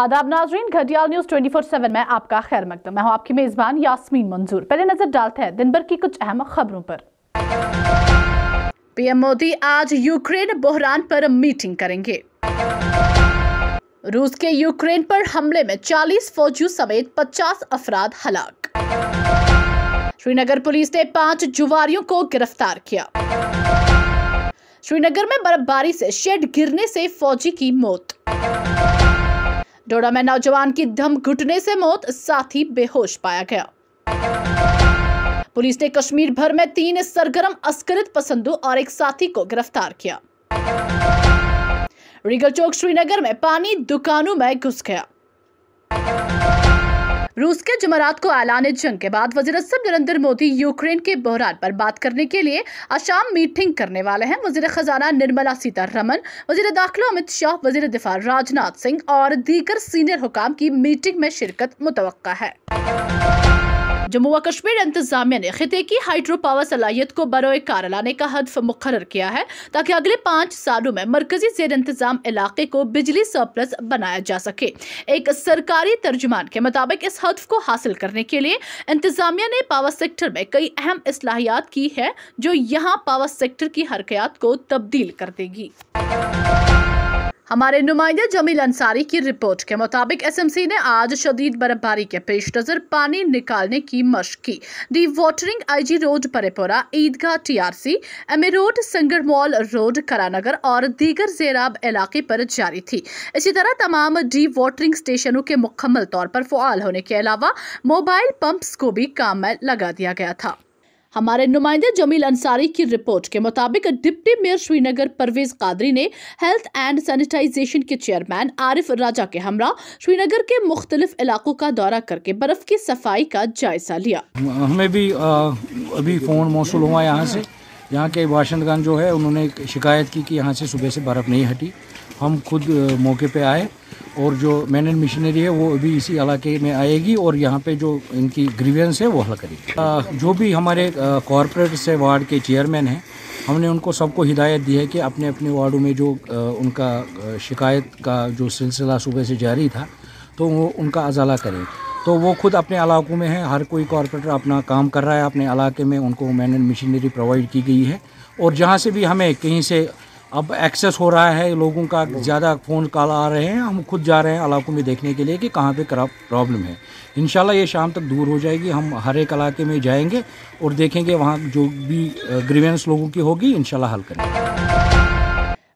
आदाब नाजरीन घटियाल न्यूज 24/7 में आपका खैर मकदम मैं हूं आपकी मेजबान यास्मीन मंजूर पहले नजर डालते हैं दिन भर की कुछ अहम खबरों पर पीएम मोदी आज यूक्रेन बहरान पर मीटिंग करेंगे रूस के यूक्रेन पर हमले में 40 फौजियों समेत 50 अफराद हलाक श्रीनगर पुलिस ने पांच जुवारियों को गिरफ्तार किया श्रीनगर में बर्फबारी से शेड गिरने से फौजी की मौत डोडा में नौजवान की दम घुटने से मौत साथी बेहोश पाया गया पुलिस ने कश्मीर भर में तीन सरगरम अस्करित पसंदों और एक साथी को गिरफ्तार किया रिगल चौक श्रीनगर में पानी दुकानों में घुस गया रूस के जमारात को ऐलान जंग के बाद वजी अजम नरेंद्र मोदी यूक्रेन के बहरान पर बात करने के लिए आशाम मीटिंग करने वाले हैं वजी खजाना निर्मला सीतारमन वजी दाखिला अमित शाह वजी दिफा राजनाथ सिंह और दीगर सीनियर हुकाम की मीटिंग में शिरकत मुतव है जम्मू व कश्मीर इंतजामिया ने खिते की हाइड्रो पावर सलाहियत को बरोए कार लाने का हदफ मुकर किया है ताकि अगले पाँच सालों में मरकजी जेर इंतजाम इलाके को बिजली सरप्लस बनाया जा सके एक सरकारी तर्जुमान के मुताबिक इस हदफ को हासिल करने के लिए इंतजामिया ने पावर सेक्टर में कई अहम असलाहियात की है जो यहाँ पावर सेक्टर की हरकियात को तब्दील कर देगी हमारे नुमाइंदा जमील अंसारी की रिपोर्ट के मुताबिक एसएमसी ने आज शदीद बर्फबारी के पेश नज़र पानी निकालने की मश की dewatering IG road Parraypora Eidgah TRC MA road Sangar mall road Karanagar और दीगर जेराब इलाके पर जारी थी इसी तरह तमाम डी वाटरिंग स्टेशनों के मुकम्मल तौर पर फुआल होने के अलावा मोबाइल पंप्स को भी काम में लगा दिया गया था हमारे नुमाइंदे जमील अंसारी की रिपोर्ट के मुताबिक डिप्टी मेयर श्रीनगर परवेज कादरी ने हेल्थ एंड सैनिटाइजेशन के चेयरमैन आरिफ राजा के हमरा श्रीनगर के मुख्तलिफ इलाकों का दौरा करके बर्फ की सफाई का जायजा लिया हमें भी आ, अभी फ़ोन मौसू हुआ यहाँ से यहाँ के वाशनगंज जो है उन्होंने शिकायत की कि यहाँ से सुबह से बर्फ़ नहीं हटी हम खुद मौके पर आए और जो मैन एंड मिशनरी है वो भी इसी इलाके में आएगी और यहाँ पे जो इनकी ग्रीवियंस है वो हल करेगी जो भी हमारे कॉरपोरेट से वार्ड के चेयरमैन हैं हमने उनको सबको हिदायत दी है कि अपने अपने वार्डों में जो उनका शिकायत का जो सिलसिला सुबह से जारी था तो वो उनका अजाला करें तो वो खुद अपने इलाकों में है हर कोई कॉरपोरेटर अपना काम कर रहा है अपने इलाके में उनको मैन एंड मशीनरी प्रोवाइड की गई है और जहाँ से भी हमें कहीं से अब एक्सेस हो रहा है लोगों का ज़्यादा फ़ोन कॉल आ रहे हैं हम खुद जा रहे हैं इलाकों में देखने के लिए कि कहाँ पे प्रॉब्लम है इन ये शाम तक दूर हो जाएगी हम हर एक इलाके में जाएंगे और देखेंगे वहाँ जो भी ग्रीवेंस लोगों की होगी इन हल करेंगे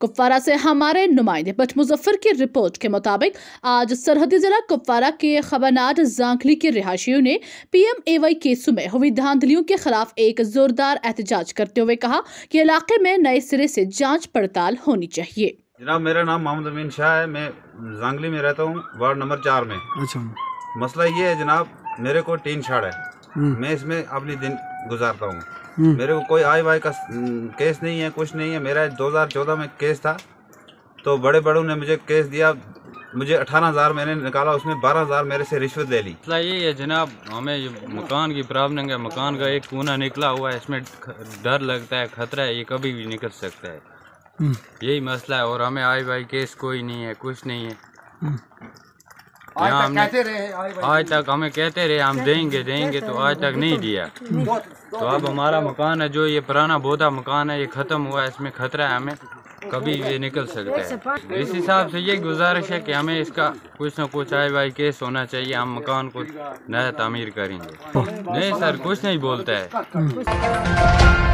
कुपवारा से हमारे नुमाइंदे बट मुजफ्फर की रिपोर्ट के मुताबिक आज सरहदी जिला कुपवारा के खबरनाथ जांखली के रिहायशियों ने पीएम एवाई केसों में हुई धांधलियों के खिलाफ एक जोरदार एहतजाज करते हुए कहा कि इलाके में नए सिरे से जाँच पड़ताल होनी चाहिए जनाब मेरा नाम मोहम्मद अमीन शाह है मैं जांगली में रहता हूँ वार्ड नंबर चार में अच्छा मसला ये है जनाब मेरे को टीन छाड़ है हम्म। मैं इसमें अपनी दिन गुजारता हूँ हम्म। मेरे को कोई आई वाई का हम्म, केस नहीं है कुछ नहीं है मेरा दो हज़ार चौदह में केस था तो बड़े बड़ों ने मुझे केस दिया मुझे अठारह हज़ार मैंने निकाला उसमें बारह हज़ार मेरे से रिश्वत ले ली मतलब ये है जनाब हमें ये मकान की प्रॉब्लम है मकान का एक कोना निकला हुआ है इसमें डर लगता है खतरा है ये कभी भी निकल सकता है हम्म। यही मसला है और हमें आई वाई केस कोई नहीं है कुछ नहीं है आज तक कहते रहे आज तक हमें कहते रहे हम देंगे देंगे तो आज तक नहीं दिया तो अब हमारा मकान है जो ये पुराना बोधा मकान है ये ख़त्म हुआ है इसमें खतरा है हमें कभी ये निकल सकता है तो इस हिसाब से ये गुजारिश है कि हमें इसका कुछ ना कुछ आई वाई केस होना चाहिए हम मकान को नया तमीर करेंगे नहीं सर कुछ नहीं बोलता है हम्म।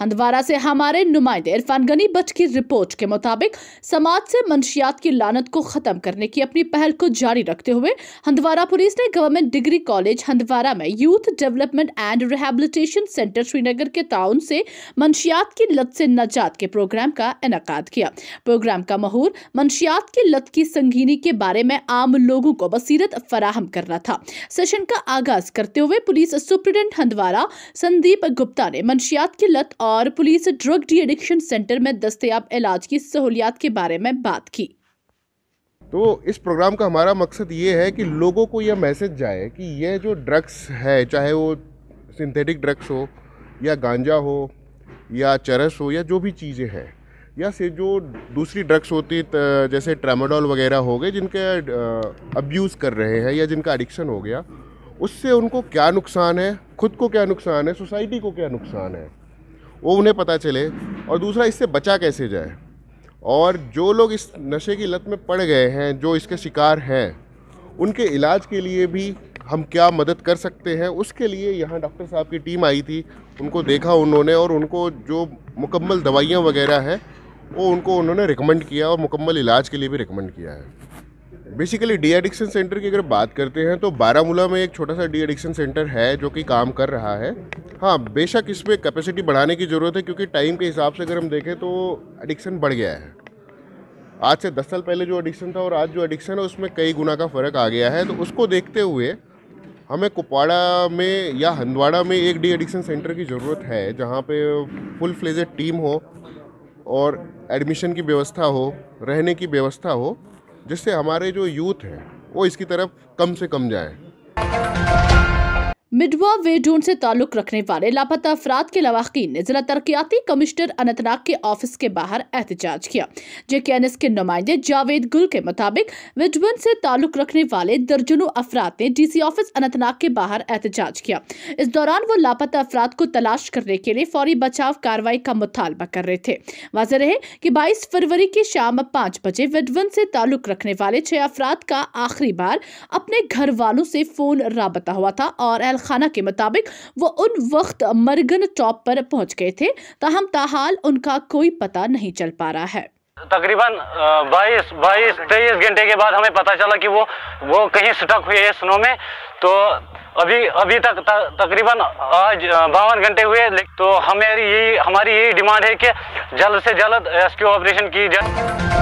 हंदवारा से हमारे नुमाइंदे इरफान गनी बट की रिपोर्ट के मुताबिक समाज से मंशियात की लानत को ख़त्म करने की अपनी पहल को जारी रखते हुए हंदवारा पुलिस ने गवर्नमेंट डिग्री कॉलेज हंदवारा में youth development and rehabilitation centre Srinagar के ताउन से मंशियात की लत से नजात के प्रोग्राम का इनका किया प्रोग्राम का महूर मंशियात की लत की संगीनी के बारे में आम लोगों को बसीरत फराहम करना था सेशन का आगाज करते हुए पुलिस सुप्रिंटेंडेंट हंदवारा संदीप गुप्ता ने मंशियात की लत और और police drug de addiction centre में दस्तियाब इलाज की सहूलियात के बारे में बात की तो इस प्रोग्राम का हमारा मकसद ये है कि लोगों को यह मैसेज जाए कि यह जो ड्रग्स है चाहे वो सिंथेटिक ड्रग्स हो या गांजा हो या चरस हो या जो भी चीज़ें हैं या से जो दूसरी ड्रग्स होती जैसे ट्रामाडोल वगैरह हो गए जिनके अब्यूज़ कर रहे हैं या जिनका एडिक्शन हो गया उससे उनको क्या नुकसान है खुद को क्या नुकसान है सोसाइटी को क्या नुकसान है वो उन्हें पता चले और दूसरा इससे बचा कैसे जाए और जो लोग इस नशे की लत में पड़ गए हैं जो इसके शिकार हैं उनके इलाज के लिए भी हम क्या मदद कर सकते हैं उसके लिए यहाँ डॉक्टर साहब की टीम आई थी उनको देखा उन्होंने और उनको जो मुकम्मल दवाइयाँ वगैरह हैं वो उनको उन्होंने रिकमेंड किया और मुकम्मल इलाज के लिए भी रिकमेंड किया है बेसिकली डी एडिक्शन सेंटर की अगर बात करते हैं तो बारामूला में एक छोटा सा डी एडिक्शन सेंटर है जो कि काम कर रहा है हाँ बेशक इसमें कैपेसिटी बढ़ाने की ज़रूरत है क्योंकि टाइम के हिसाब से अगर हम देखें तो एडिक्शन बढ़ गया है आज से दस साल पहले जो एडिक्शन था और आज जो एडिक्शन है उसमें कई गुना का फ़र्क आ गया है तो उसको देखते हुए हमें कुपवाड़ा में या हंदवाड़ा में एक डी एडिक्शन सेंटर की ज़रूरत है जहाँ पे फुल फ्लेजेड टीम हो और एडमिशन की व्यवस्था हो रहने की व्यवस्था हो जिससे हमारे जो यूथ हैं वो इसकी तरफ कम से कम जाए मिडवा वेडून से ताल्लुक रखने वाले लापता अफराद के लवाकी ने जिला तरक्याती कमिश्नर अनंतनाग के ऑफिस के बाहर एहतजाज किया जेकेएनएस के नुमाइंदे जावेद गुल के मुताबिक विडवन से ताल्लुक रखने वाले दर्जनों अफराद ने डी सी ऑफिस अनंतनाग के बाहर एहतजाज किया इस दौरान वो लापता अफराद को तलाश करने के लिए फौरी बचाव कार्रवाई का मुतालबा कर रहे थे वाजह रहे कि बाईस फरवरी की शाम पाँच बजे विडवन से ताल्लुक रखने वाले छह अफराद का आखिरी बार अपने घर वालों से फोन रबता हुआ था और एल खाना के मुताबिक वो उन वक्त मरगन टॉप पर पहुंच गए थे ताहम ताहाल उनका कोई पता नहीं चल पा रहा है तकरीबन बाईस बाईस तेईस घंटे के बाद हमें पता चला कि वो वो कहीं स्टक हुए है स्नो में तो अभी अभी तक तकरीबन आज बावन घंटे हुए तो हमारी यही हमारी यही डिमांड है कि जल्द से जल्द रेस्क्यू ऑपरेशन की जाए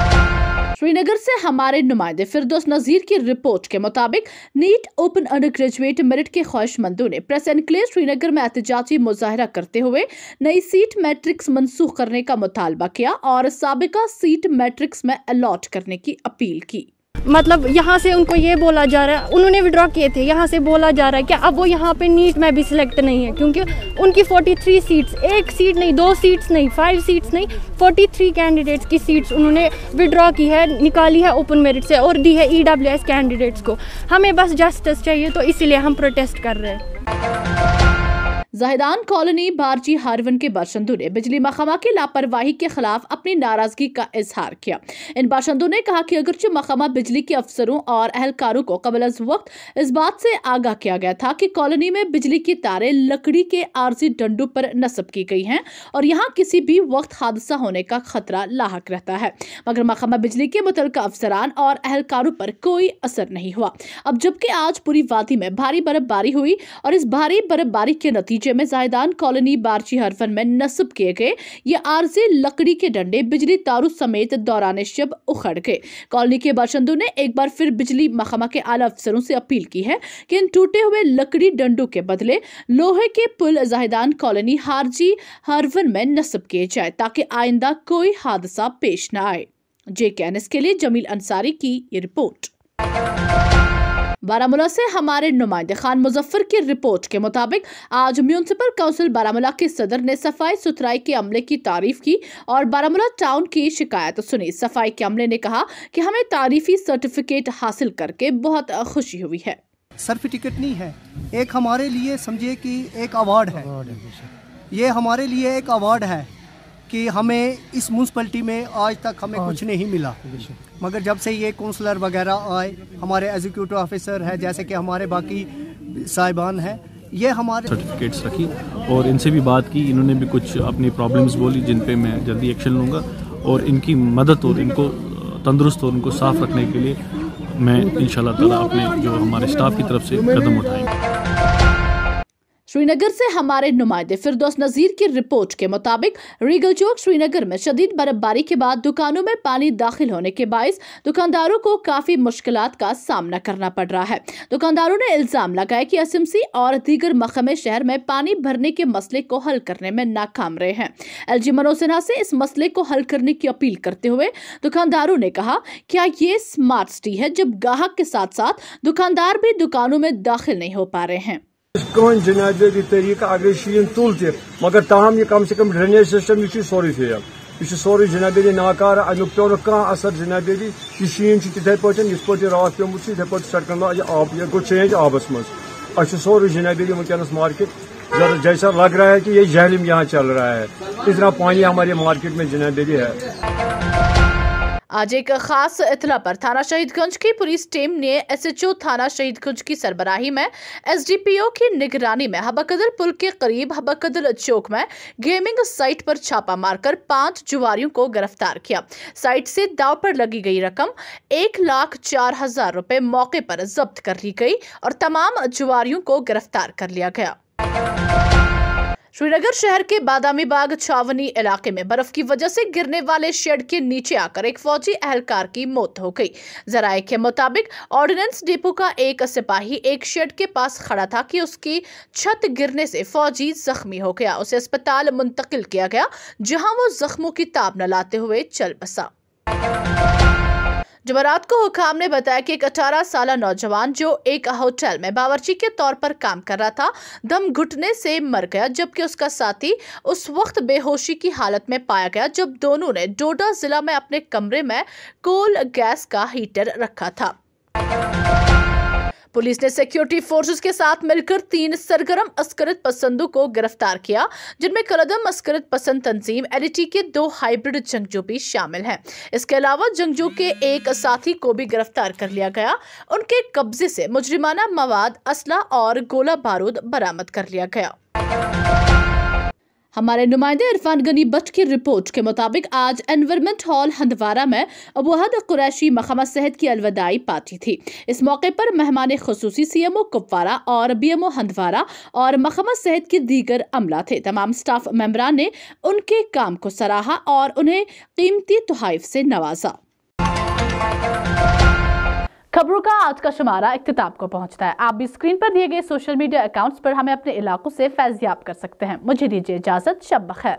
श्रीनगर से हमारे नुमाइंदे फिरदोस नज़ीर की रिपोर्ट के मुताबिक NEET open undergraduate merit के ख्वाहिशमंदों ने प्रेस एनक्लेव श्रीनगर में एहतजाजी मुजाहरा करते हुए नई सीट मैट्रिक्स मनसूख करने का मुतालबा किया और सबका सीट मैट्रिक्स में अलॉट करने की अपील की मतलब यहाँ से उनको ये बोला जा रहा है उन्होंने विड्रॉ किए थे यहाँ से बोला जा रहा है कि अब वो यहाँ पे नीट में भी सिलेक्ट नहीं है क्योंकि उनकी 43 सीट्स एक सीट नहीं दो सीट्स नहीं फाइव सीट्स नहीं 43 कैंडिडेट्स की सीट्स उन्होंने विड्रॉ की है निकाली है ओपन मेरिट से और दी है ई e कैंडिडेट्स को हमें बस जस्टिस चाहिए तो इसीलिए हम प्रोटेस्ट कर रहे हैं जाहिदान कॉलोनी बारजी हारवन के बाशंदों ने बिजली महकमा की लापरवाही के खिलाफ अपनी नाराजगी का इजहार किया इन बाशंदों ने कहा कि अगरचे महकमा बिजली के अफसरों और अहलकारों को कबल अज वक्त इस बात से आगाह किया गया था कि कॉलोनी में बिजली की तारें लकड़ी के आरजी डंडों पर नस्ब की गई हैं और यहाँ किसी भी वक्त हादसा होने का खतरा लाक रहता है मगर महकमा बिजली के मुतल अफसरान और अहलकारों पर कोई असर नहीं हुआ अब जबकि आज पूरी वादी में भारी बर्फबारी हुई और इस भारी बर्फबारी के नतीजे नतीजे में जायदान कॉलोनी बारची हरफन में नस्ब किए गए ये आरजे लकड़ी के डंडे बिजली तारू समेत दौरान शब उखड़ गए कॉलोनी के बाशिंदों ने एक बार फिर बिजली महकमा के आला अफसरों से अपील की है कि इन टूटे हुए लकड़ी डंडों के बदले लोहे के पुल जाहिदान कॉलोनी हारजी हरवन में नस्ब किए जाए ताकि आइंदा कोई हादसा पेश न आए जे के लिए जमील अंसारी की ये रिपोर्ट बारामूला से हमारे नुमाइंदे खान मुजफ्फर की रिपोर्ट के मुताबिक आज म्यूनसिपल काउंसिल बारामूला के सदर ने सफाई सुथराई के अमले की तारीफ की और बारामूला टाउन की शिकायत सुनी सफाई के अमले ने कहा कि हमें तारीफी सर्टिफिकेट हासिल करके बहुत खुशी हुई है सर्टिफिकेट नहीं है एक हमारे लिए समझिए कि एक अवार्ड है ये हमारे लिए एक अवार्ड है कि हमें इस म्यूनसिपलिटी में आज तक हमें कुछ नहीं मिला मगर जब से ये काउंसलर वगैरह आए हमारे एग्जीक्यूटिव ऑफिसर है जैसे कि हमारे बाकी साहिबान हैं ये हमारे सर्टिफिकेट्स रखी और इनसे भी बात की इन्होंने भी कुछ अपनी प्रॉब्लम्स बोली जिन पे मैं जल्दी एक्शन लूँगा और इनकी मदद और इनको तंदुरुस्त और इनको साफ़ रखने के लिए मैं इन ताला अपने जो हमारे स्टाफ की तरफ से कदम उठाएंगे श्रीनगर से हमारे नुमाइंदे फिरदौस नज़ीर की रिपोर्ट के मुताबिक रीगल चौक श्रीनगर में शदीद बर्फबारी के बाद दुकानों में पानी दाखिल होने के बायस दुकानदारों को काफ़ी मुश्किल का सामना करना पड़ रहा है दुकानदारों ने इल्ज़ाम लगाया कि एसएमसी और दीगर मखमे शहर में पानी भरने के मसले को हल करने में नाकाम रहे हैं एल जी मनोज सिन्हा से इस मसले को हल करने की अपील करते हुए दुकानदारों ने कहा क्या ये स्मार्ट सिटी है जब ग्राहक के साथ साथ दुकानदार भी दुकानों में दाखिल नहीं हो पा रहे हैं कौन जनाबी तरीक अगर शीन तुल त मगर तहम यह कम से कम ड्रेनेज सिस्टम यह सोरे फेल यह सोरे जनाबी नाकार अमु पे कह असर जनाबी यह शीन तथे पे इस पे रात पेमुत इथे पे सड़क आब यह गो चेंज आबस मज अ सोरे जनाबी वनस मार्केट जैसा लग रहा है कि ये जहलिम यहाँ चल रहा है इतना पानी हमारे मार्केट में जनाबी है आज एक खास इतला पर थाना शहीदगंज की पुलिस टीम ने एसएचओ थाना शहीदगंज की सरबराही में एसडीपीओ की निगरानी में हबकदल पुल के करीब हबकदल चौक में गेमिंग साइट पर छापा मारकर पांच जुआरियों को गिरफ्तार किया साइट से दाव पर लगी गई रकम एक लाख चार हजार रुपए मौके पर जब्त कर ली गई और तमाम जुआरियों को गिरफ्तार कर लिया गया श्रीनगर शहर के बादामी बाग छावनी इलाके में बर्फ की वजह से गिरने वाले शेड के नीचे आकर एक फौजी एहलकार की मौत हो गई जराये के मुताबिक ऑर्डिनेंस डिपो का एक सिपाही एक शेड के पास खड़ा था कि उसकी छत गिरने से फौजी जख्मी हो गया उसे अस्पताल मुंतकिल किया गया जहां वो जख्मों की ताब न लाते हुए चल बसा जमारात को हुकाम ने बताया कि एक अठारह साल नौजवान जो एक होटल में बावर्ची के तौर पर काम कर रहा था दम घुटने से मर गया जबकि उसका साथी उस वक्त बेहोशी की हालत में पाया गया जब दोनों ने डोडा जिला में अपने कमरे में कोल गैस का हीटर रखा था पुलिस ने सिक्योरिटी फोर्सेस के साथ मिलकर तीन सरगरम अस्करत पसंदों को गिरफ्तार किया जिनमें कलदम अस्करत पसंद तंजीम एलईटी e के दो हाइब्रिड जंगजू भी शामिल हैं इसके अलावा जंगजू के एक साथी को भी गिरफ्तार कर लिया गया उनके कब्जे से मुजरिमाना मवाद असला और गोला बारूद बरामद कर लिया गया हमारे नुमाइंदे इरफान गनी बट की रिपोर्ट के मुताबिक आज एनवायरमेंट हॉल हंदवारा में अबूहद कुरैशी मखमा सेहत की अलविदाई पार्टी थी इस मौके पर मेहमान खसूसी सी एम ओ कुपवारा और बी एम ओ हंदवारा और मखमा सेहत के दीगर अमला थे तमाम स्टाफ मेम्बरान ने उनके काम को सराहा और उन्हें कीमती तोहफ से नवाजा खबरों का आज का शुमारा इख्ताब को पहुंचता है आप भी स्क्रीन पर दिए गए सोशल मीडिया अकाउंट्स पर हमें अपने इलाकों से फैज याब कर सकते हैं मुझे दीजिए इजाज़त शब बखैर